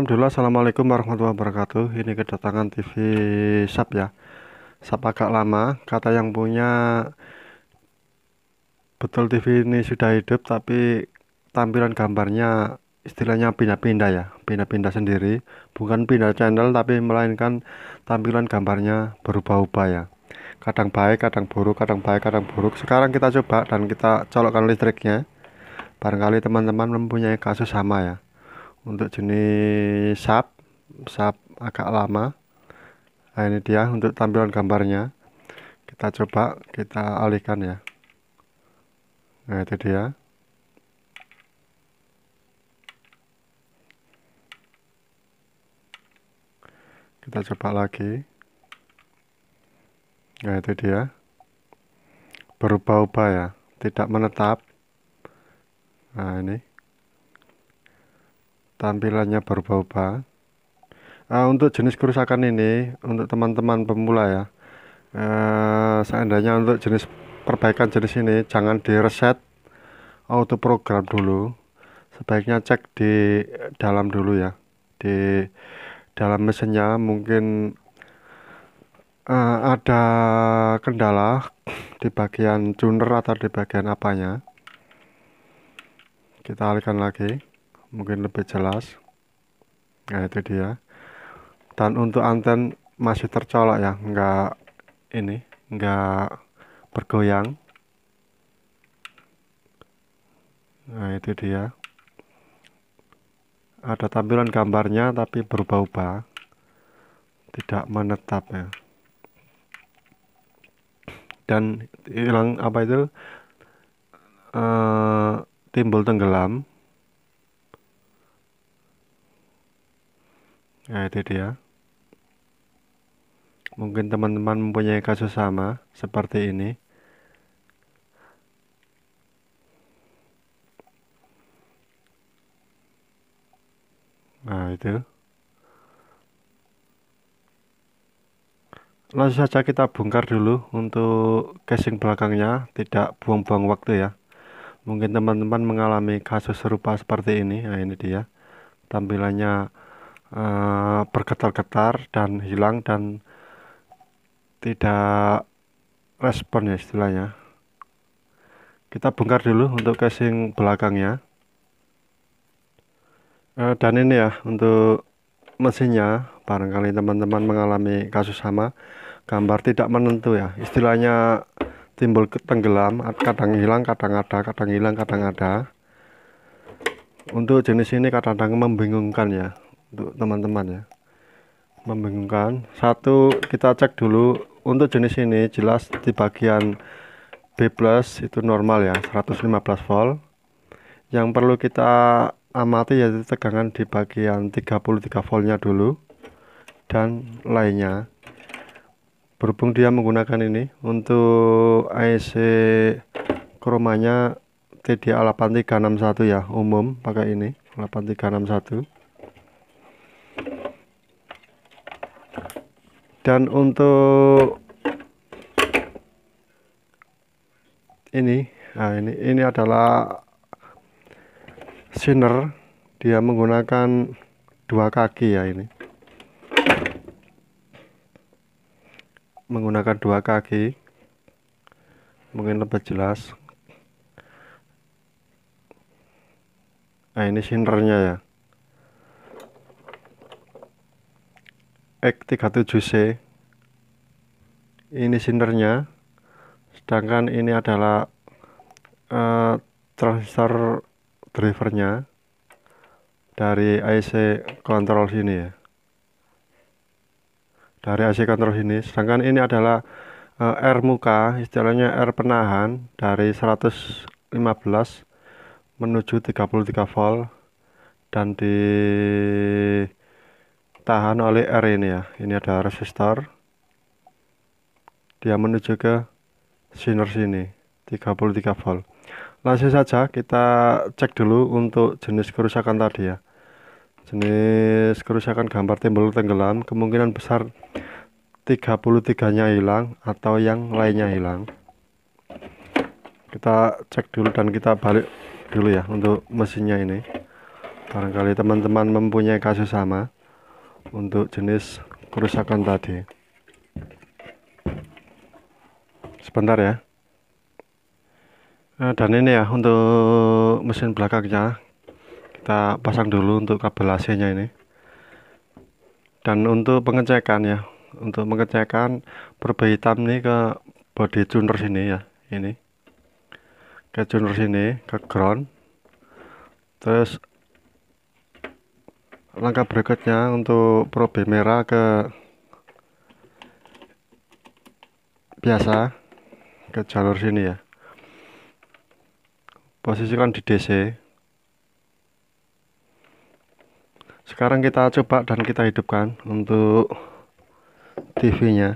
Alhamdulillah Assalamualaikum warahmatullahi wabarakatuh ini kedatangan TV sub ya sub agak lama kata yang punya betul TV ini sudah hidup tapi tampilan gambarnya istilahnya pindah-pindah ya pindah-pindah sendiri bukan pindah channel tapi melainkan tampilan gambarnya berubah-ubah ya kadang baik kadang buruk kadang baik kadang buruk sekarang kita coba dan kita colokkan listriknya barangkali teman-teman mempunyai kasus sama ya untuk jenis sap sap agak lama nah ini dia untuk tampilan gambarnya kita coba kita alihkan ya nah itu dia kita coba lagi nah itu dia berubah-ubah ya tidak menetap nah ini tampilannya berubah-ubah eh, uh, untuk jenis kerusakan ini untuk teman-teman pemula ya uh, seandainya untuk jenis perbaikan jenis ini jangan di reset auto program dulu sebaiknya cek di dalam dulu ya di dalam mesinnya mungkin uh, ada kendala di bagian tuner atau di bagian apanya kita alihkan lagi mungkin lebih jelas nah itu dia dan untuk anten masih tercolok ya enggak ini enggak bergoyang nah itu dia ada tampilan gambarnya tapi berubah-ubah tidak menetap ya dan hilang apa itu uh, timbul tenggelam Nah, itu dia. Mungkin teman-teman mempunyai kasus sama seperti ini. Nah, itu. Langsung saja kita bongkar dulu untuk casing belakangnya, tidak buang-buang waktu ya. Mungkin teman-teman mengalami kasus serupa seperti ini. Nah, ini dia. Tampilannya Eh, bergetar-getar dan hilang dan tidak respon ya istilahnya kita bongkar dulu untuk casing belakangnya uh, dan ini ya untuk mesinnya barangkali teman-teman mengalami kasus sama gambar tidak menentu ya istilahnya timbul tenggelam kadang hilang kadang ada kadang hilang kadang ada untuk jenis ini kadang-kadang membingungkan ya untuk teman-teman ya membingungkan satu kita cek dulu untuk jenis ini jelas di bagian B plus itu normal ya 115 volt yang perlu kita amati yaitu tegangan di bagian 33 voltnya dulu dan lainnya berhubung dia menggunakan ini untuk IC kromanya TDA 8361 ya umum pakai ini 8361 dan untuk ini nah ini ini adalah sinner dia menggunakan dua kaki ya ini menggunakan dua kaki mungkin lebih jelas nah ini sinernya ya X37C ini sinernya, sedangkan ini adalah uh, transistor drivernya dari IC control sini ya dari IC control sini sedangkan ini adalah uh, R muka istilahnya R penahan dari 115 menuju 33 volt dan di tahan oleh R ini ya ini ada resistor dia menuju ke sinar sini 33 volt langsung saja kita cek dulu untuk jenis kerusakan tadi ya jenis kerusakan gambar timbul tenggelam kemungkinan besar 33 nya hilang atau yang lainnya hilang kita cek dulu dan kita balik dulu ya untuk mesinnya ini barangkali teman-teman mempunyai kasus sama untuk jenis kerusakan tadi sebentar ya nah, dan ini ya untuk mesin belakangnya kita pasang dulu untuk kabel AC nya ini dan untuk pengecekan ya untuk pengecekan perbaikan hitam ini ke body tuner sini ya ini ke tuner sini ke ground terus langkah berikutnya untuk probe merah ke biasa ke jalur sini ya posisikan di DC sekarang kita coba dan kita hidupkan untuk TV nya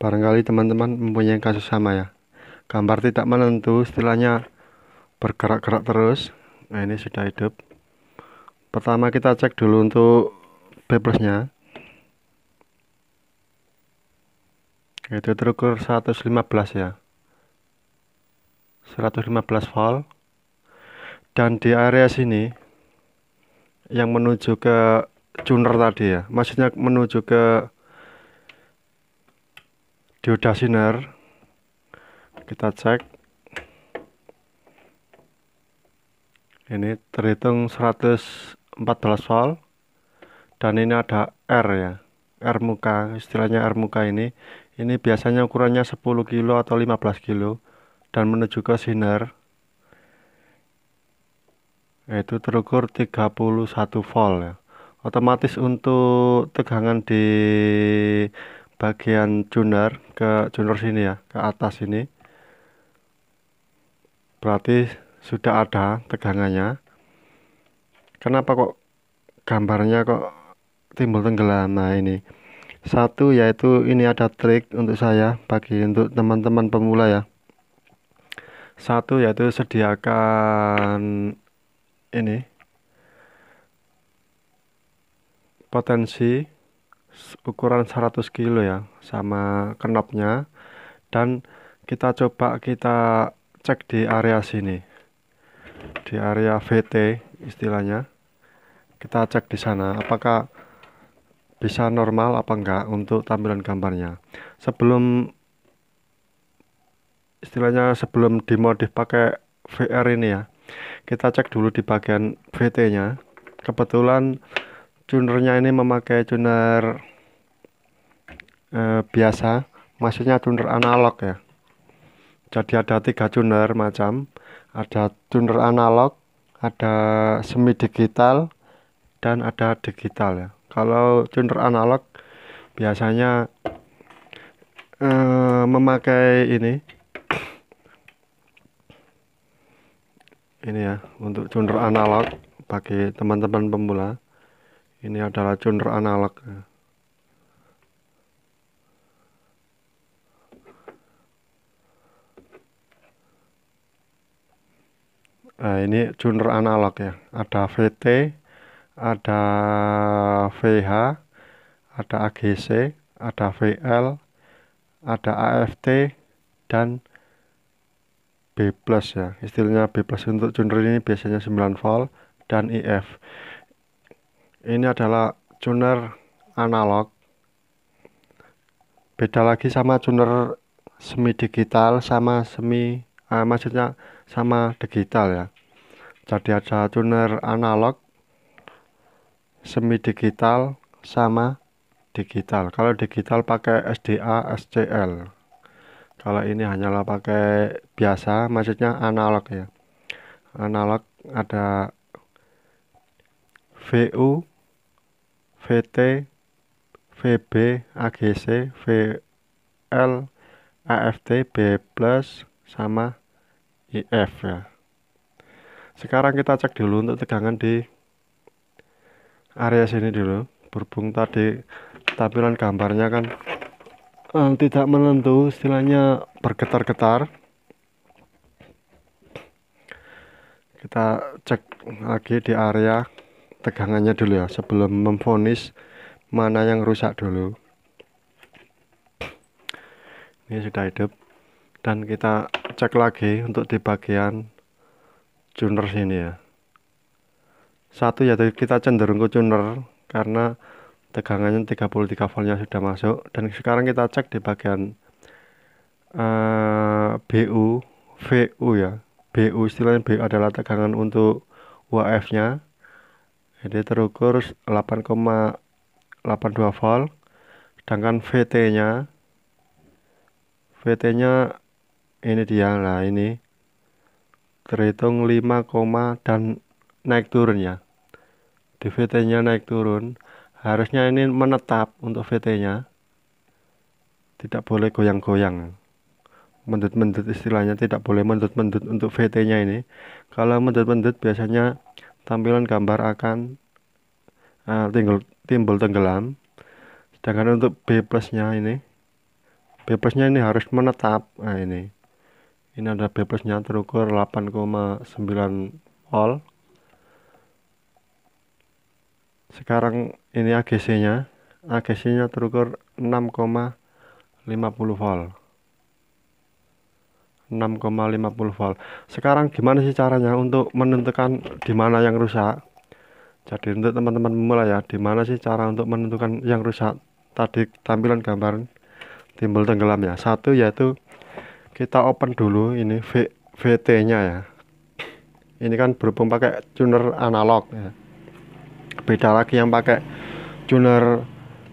barangkali teman-teman mempunyai kasus sama ya gambar tidak menentu istilahnya bergerak-gerak terus nah ini sudah hidup pertama kita cek dulu untuk B plusnya itu terukur 115 ya 115 volt dan di area sini yang menuju ke tuner tadi ya maksudnya menuju ke dioda sinar kita cek ini terhitung 100 14 volt dan ini ada R ya R muka istilahnya R muka ini ini biasanya ukurannya 10 kilo atau 15 kilo dan menuju ke siner yaitu terukur 31 volt ya. otomatis untuk tegangan di bagian tuner ke tuner sini ya ke atas ini berarti sudah ada tegangannya kenapa kok gambarnya kok timbul tenggelam nah ini satu yaitu ini ada trik untuk saya bagi untuk teman-teman pemula ya satu yaitu sediakan ini potensi ukuran 100 kilo ya sama kenopnya dan kita coba kita cek di area sini di area VT istilahnya kita cek di sana apakah bisa normal apa enggak untuk tampilan gambarnya sebelum istilahnya sebelum dimodif pakai VR ini ya kita cek dulu di bagian VT nya kebetulan tunernya ini memakai tuner eh, biasa maksudnya tuner analog ya jadi ada tiga tuner macam ada tuner analog ada semi digital dan ada digital ya kalau tuner analog biasanya eh, memakai ini ini ya untuk tuner analog bagi teman-teman pemula ini adalah tuner analog Nah, ini tuner analog ya. Ada VT, ada VH, ada AGC, ada VL, ada AFT dan B+ plus ya. Istilahnya B+ plus untuk tuner ini biasanya 9 volt dan IF. Ini adalah tuner analog. Beda lagi sama tuner semi digital sama semi uh, maksudnya sama digital ya jadi ada tuner analog semi digital sama digital kalau digital pakai SDA SCL kalau ini hanyalah pakai biasa maksudnya analog ya analog ada VU VT VB AGC VL AFT B plus sama IF ya sekarang kita cek dulu untuk tegangan di area sini dulu berhubung tadi tampilan gambarnya kan um, tidak menentu istilahnya bergetar-getar kita cek lagi di area tegangannya dulu ya sebelum memfonis mana yang rusak dulu ini sudah hidup dan kita cek lagi untuk di bagian tuner sini ya satu ya kita cenderung ke tuner karena tegangannya 33 voltnya sudah masuk dan sekarang kita cek di bagian uh, eh, BU VU ya BU istilahnya BU adalah tegangan untuk UAF nya jadi terukur 8,82 volt sedangkan VT nya VT nya ini dia lah ini terhitung 5, dan naik turun ya di VT nya naik turun harusnya ini menetap untuk VT nya tidak boleh goyang-goyang mendut-mendut istilahnya tidak boleh mendut-mendut untuk VT nya ini kalau mendut-mendut biasanya tampilan gambar akan uh, ah, timbul, timbul tenggelam sedangkan untuk B nya ini B nya ini harus menetap nah ini ini ada BPS-nya terukur 8,9 volt sekarang ini AGC-nya AGC-nya terukur 6,50 volt 6,50 volt. Sekarang gimana sih caranya untuk menentukan di mana yang rusak? Jadi untuk teman-teman pemula ya, di mana sih cara untuk menentukan yang rusak? Tadi tampilan gambar timbul tenggelam ya. Satu yaitu kita open dulu ini v, VT nya ya ini kan berhubung pakai tuner analog ya beda lagi yang pakai tuner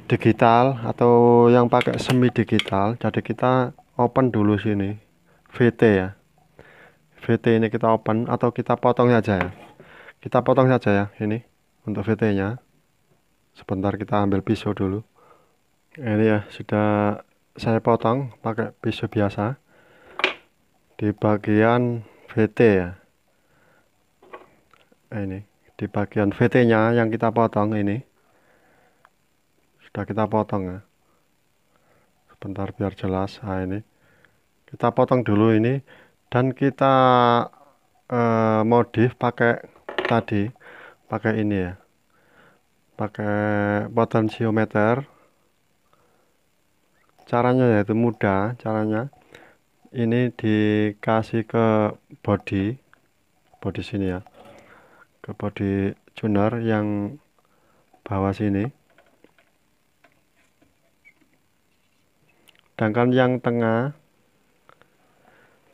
digital atau yang pakai semi digital jadi kita open dulu sini VT ya VT ini kita open atau kita potong saja ya kita potong saja ya ini untuk VT nya sebentar kita ambil pisau dulu ini ya sudah saya potong pakai pisau biasa di bagian VT ya eh, ini di bagian VT nya yang kita potong ini sudah kita potong ya sebentar biar jelas nah ini kita potong dulu ini dan kita eh, modif pakai tadi pakai ini ya pakai potensiometer caranya yaitu mudah caranya ini dikasih ke body body sini ya ke body tuner yang bawah sini sedangkan yang tengah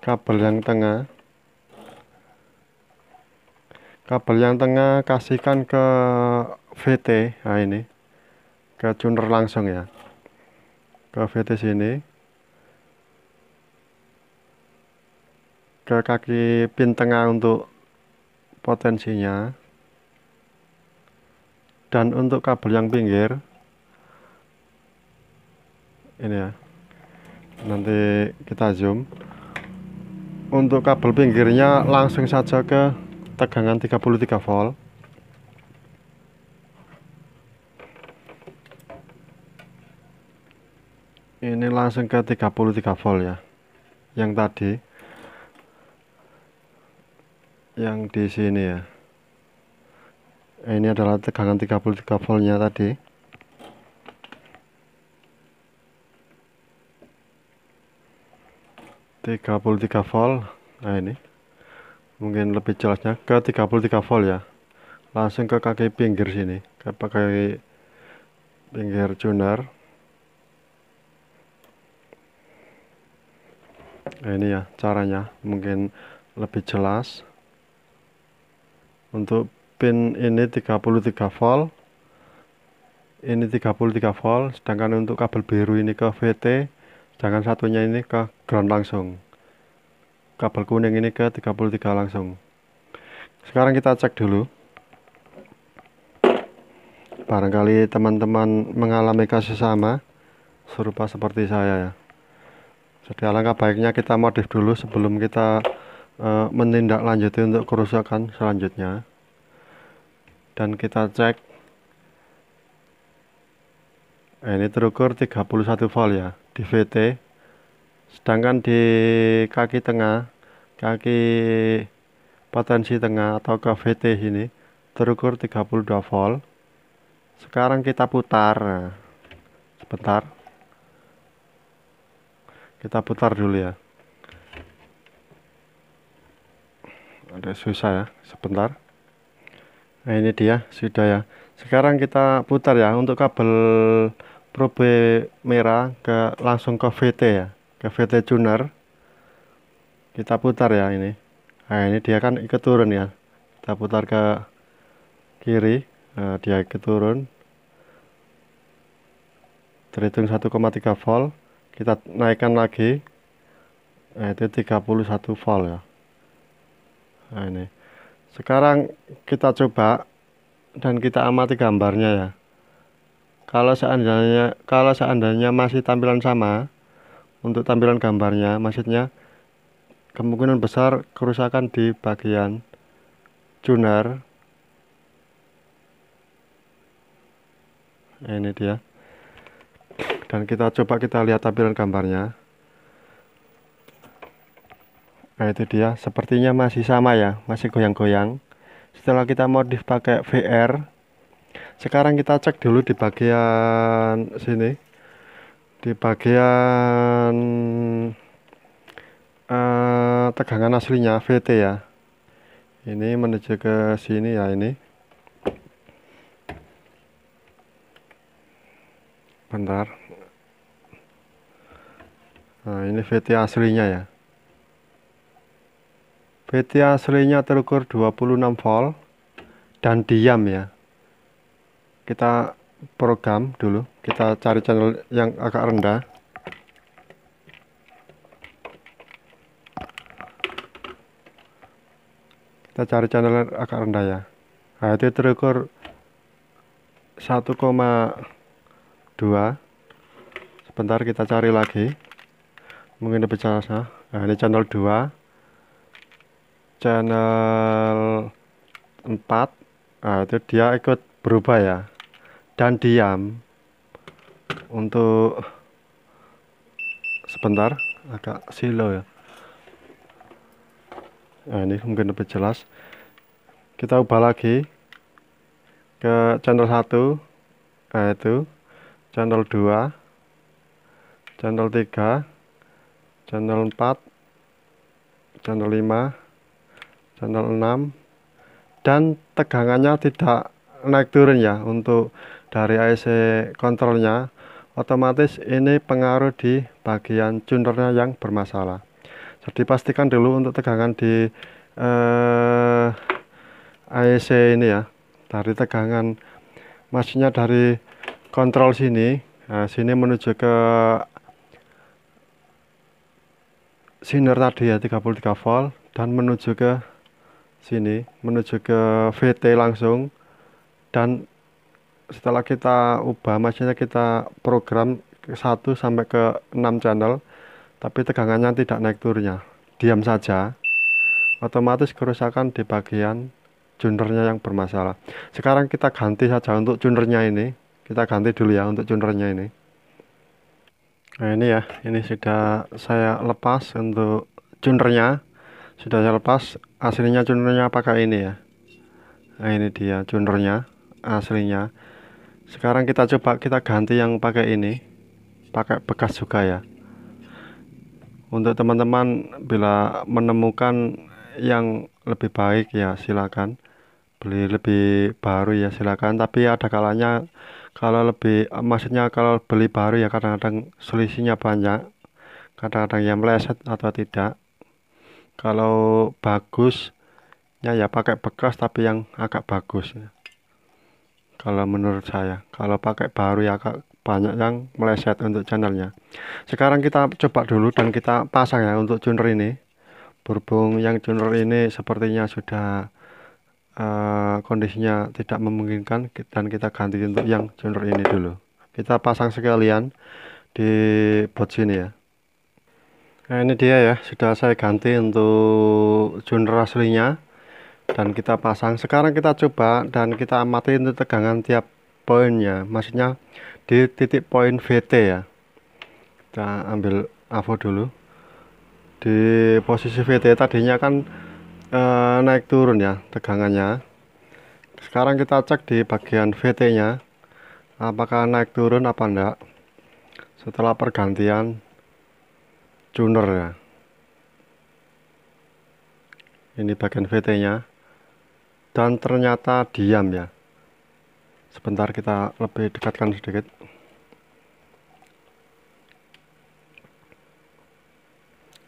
kabel yang tengah kabel yang tengah kasihkan ke VT nah ini ke tuner langsung ya ke VT sini ke kaki pin tengah untuk potensinya dan untuk kabel yang pinggir ini ya nanti kita zoom untuk kabel pinggirnya langsung saja ke tegangan 33 volt ini langsung ke 33 volt ya yang tadi yang di sini ya eh, ini adalah tegangan 33 voltnya tadi tiga puluh tiga volt nah ini mungkin lebih jelasnya ke tiga puluh tiga volt ya langsung ke kaki pinggir sini ke pakai pinggir tuner nah, ini ya caranya mungkin lebih jelas untuk pin ini 33 volt ini 33 volt sedangkan untuk kabel biru ini ke VT sedangkan satunya ini ke ground langsung kabel kuning ini ke 33 langsung sekarang kita cek dulu barangkali teman-teman mengalami kasus sama serupa seperti saya ya jadi alangkah baiknya kita modif dulu sebelum kita Eh, menindaklanjuti untuk kerusakan selanjutnya dan kita cek nah, ini terukur 31 volt ya di VT sedangkan di kaki tengah kaki potensi tengah atau ke VT ini terukur 32 volt sekarang kita putar nah, sebentar kita putar dulu ya ada susah ya sebentar nah ini dia sudah ya sekarang kita putar ya untuk kabel probe merah ke langsung ke VT ya ke VT tuner kita putar ya ini nah ini dia kan ikut turun ya kita putar ke kiri nah, dia ikut turun terhitung 1,3 volt kita naikkan lagi nah, itu 31 volt ya Nah ini. Sekarang kita coba dan kita amati gambarnya ya. Kalau seandainya kalau seandainya masih tampilan sama untuk tampilan gambarnya, maksudnya kemungkinan besar kerusakan di bagian tuner. Ini dia. Dan kita coba kita lihat tampilan gambarnya nah itu dia sepertinya masih sama ya masih goyang-goyang setelah kita modif pakai VR sekarang kita cek dulu di bagian sini di bagian uh, tegangan aslinya VT ya ini menuju ke sini ya ini bentar nah ini VT aslinya ya VTA aslinya terukur 26 volt dan diam ya kita program dulu kita cari channel yang agak rendah kita cari channel yang agak rendah ya nah itu terukur 1,2 sebentar kita cari lagi mungkin lebih jelas nah, nah ini channel 2 channel 4 nah, itu dia ikut berubah ya dan diam untuk sebentar agak silo ya nah ini mungkin lebih jelas kita ubah lagi ke channel 1 nah itu channel 2 channel 3 channel 4 channel 5 channel 6 dan tegangannya tidak naik turun ya untuk dari IC kontrolnya otomatis ini pengaruh di bagian tunernya yang bermasalah jadi pastikan dulu untuk tegangan di eh, IC ini ya dari tegangan maksudnya dari kontrol sini nah sini menuju ke siner tadi ya 33 volt dan menuju ke sini menuju ke VT langsung dan setelah kita ubah maksudnya kita program 1 sampai ke 6 channel tapi tegangannya tidak naik turunnya diam saja otomatis kerusakan di bagian juniornya yang bermasalah sekarang kita ganti saja untuk juniornya ini kita ganti dulu ya untuk juniornya ini nah ini ya ini sudah saya lepas untuk juniornya sudah saya lepas aslinya cunurnya pakai ini ya nah ini dia cunurnya aslinya sekarang kita coba kita ganti yang pakai ini pakai bekas juga ya untuk teman-teman bila menemukan yang lebih baik ya silakan beli lebih baru ya silakan tapi ada kalanya kalau lebih maksudnya kalau beli baru ya kadang-kadang selisihnya banyak kadang-kadang yang meleset atau tidak kalau bagusnya ya pakai bekas tapi yang agak bagus ya. kalau menurut saya kalau pakai baru ya agak banyak yang meleset untuk channelnya sekarang kita coba dulu dan kita pasang ya untuk tuner ini berhubung yang tuner ini sepertinya sudah uh, kondisinya tidak memungkinkan dan kita ganti untuk yang tuner ini dulu kita pasang sekalian di bot sini ya Nah ini dia ya sudah saya ganti untuk junior aslinya dan kita pasang sekarang kita coba dan kita amati untuk tegangan tiap poinnya maksudnya di titik poin VT ya kita ambil avo dulu di posisi VT tadinya kan e, naik turun ya tegangannya sekarang kita cek di bagian VT nya apakah naik turun apa enggak setelah pergantian tuner ya ini bagian VT nya dan ternyata diam ya sebentar kita lebih dekatkan sedikit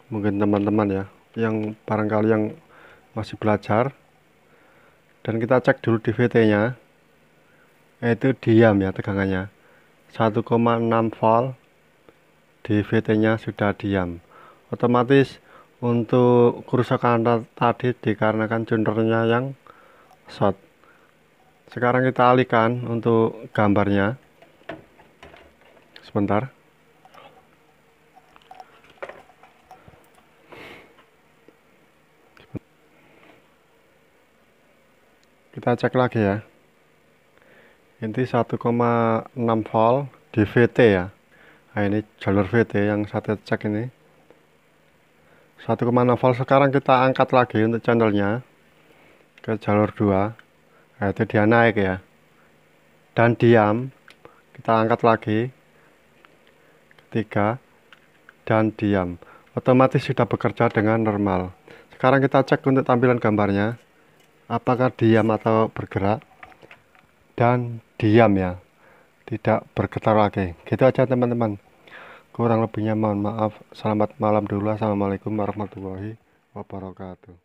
mungkin teman-teman ya yang barangkali yang masih belajar dan kita cek dulu di VT nya itu diam ya tegangannya 1,6 volt DVT-nya sudah diam. Otomatis untuk kerusakan tadi dikarenakan juniornya yang short. Sekarang kita alihkan untuk gambarnya. Sebentar. kita cek lagi ya inti 1,6 volt DVT ya nah ini jalur VT yang saya cek ini Satu 1,6 volt sekarang kita angkat lagi untuk channelnya ke jalur 2 nah itu dia naik ya dan diam kita angkat lagi ketiga dan diam otomatis sudah bekerja dengan normal sekarang kita cek untuk tampilan gambarnya apakah diam atau bergerak dan diam ya tidak bergetar lagi gitu aja teman-teman kurang lebihnya mohon maaf selamat malam dulu assalamualaikum warahmatullahi wabarakatuh